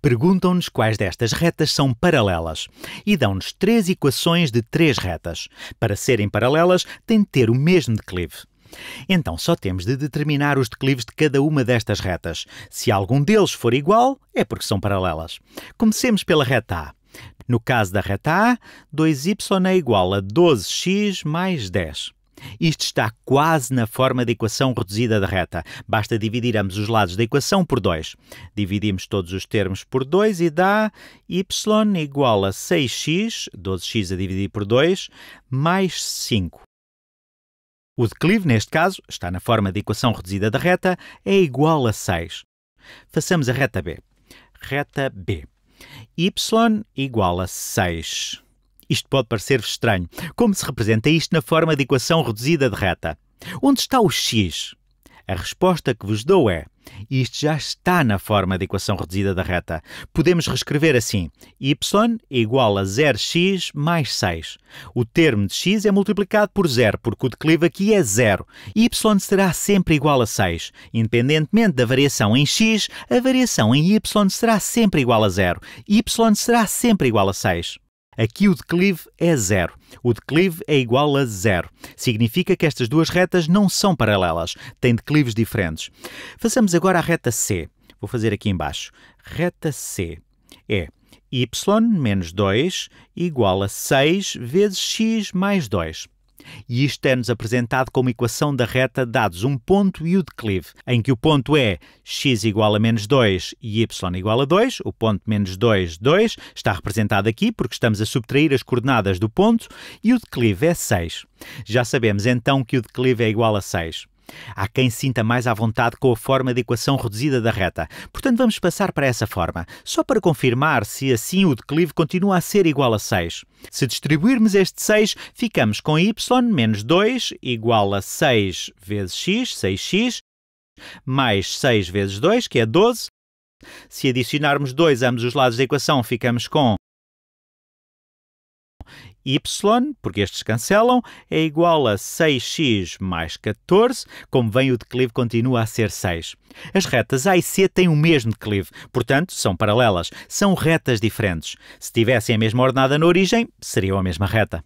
Perguntam-nos quais destas retas são paralelas e dão-nos três equações de três retas. Para serem paralelas, têm de ter o mesmo declive. Então só temos de determinar os declives de cada uma destas retas. Se algum deles for igual, é porque são paralelas. Comecemos pela reta A. No caso da reta A, 2y é igual a 12x mais 10. Isto está quase na forma de equação reduzida de reta. Basta dividir ambos os lados da equação por 2. Dividimos todos os termos por 2 e dá y igual a 6x, 12x a dividir por 2, mais 5. O declive, neste caso, está na forma de equação reduzida de reta, é igual a 6. Façamos a reta B. Reta B. y igual a 6. Isto pode parecer-vos estranho. Como se representa isto na forma de equação reduzida de reta? Onde está o x? A resposta que vos dou é: isto já está na forma de equação reduzida da reta. Podemos reescrever assim: y igual a 0x mais 6. O termo de x é multiplicado por zero, porque o declive aqui é zero. y será sempre igual a 6. Independentemente da variação em x, a variação em y será sempre igual a zero. y será sempre igual a 6. Aqui o declive é zero. O declive é igual a zero. Significa que estas duas retas não são paralelas, têm declives diferentes. Façamos agora a reta C. Vou fazer aqui embaixo. Reta C é y menos 2 igual a 6 vezes x mais 2. E isto é-nos apresentado como equação da reta dados um ponto e o declive, em que o ponto é x igual a menos 2 e y igual a 2, o ponto menos 2, 2, está representado aqui porque estamos a subtrair as coordenadas do ponto, e o declive é 6. Já sabemos então que o declive é igual a 6. Há quem sinta mais à vontade com a forma de equação reduzida da reta. Portanto, vamos passar para essa forma, só para confirmar se assim o declive continua a ser igual a 6. Se distribuirmos este 6, ficamos com y menos 2 igual a 6 vezes x, 6x, mais 6 vezes 2, que é 12. Se adicionarmos 2 a ambos os lados da equação, ficamos com y, porque estes cancelam, é igual a 6x mais 14, como vem o declive continua a ser 6. As retas A e C têm o mesmo declive, portanto são paralelas, são retas diferentes. Se tivessem a mesma ordenada na origem, seriam a mesma reta.